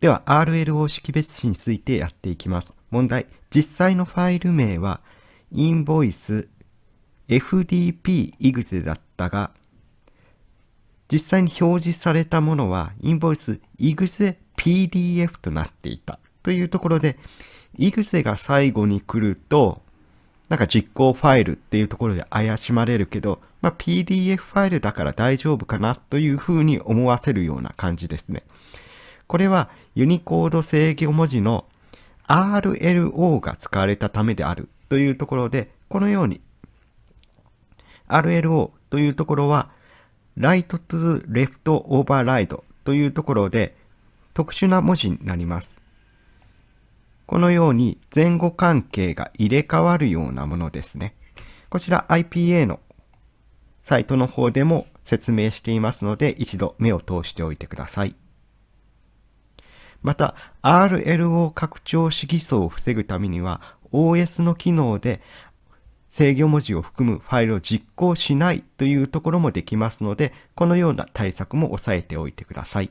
では RLO 識別紙についてやっていきます。問題。実際のファイル名はインボイス fdp exe だったが、実際に表示されたものはインボイスイグ exe pdf となっていた。というところで、exe が最後に来ると、なんか実行ファイルっていうところで怪しまれるけど、まあ、PDF ファイルだから大丈夫かなというふうに思わせるような感じですね。これはユニコード制御文字の RLO が使われたためであるというところで、このように RLO というところは Right to Left Override というところで特殊な文字になります。このように前後関係が入れ替わるようなものですね。こちら IPA のサイトの方でも説明していますので一度目を通しておいてください。また、RLO 拡張子偽装を防ぐためには、OS の機能で制御文字を含むファイルを実行しないというところもできますので、このような対策も押さえておいてください。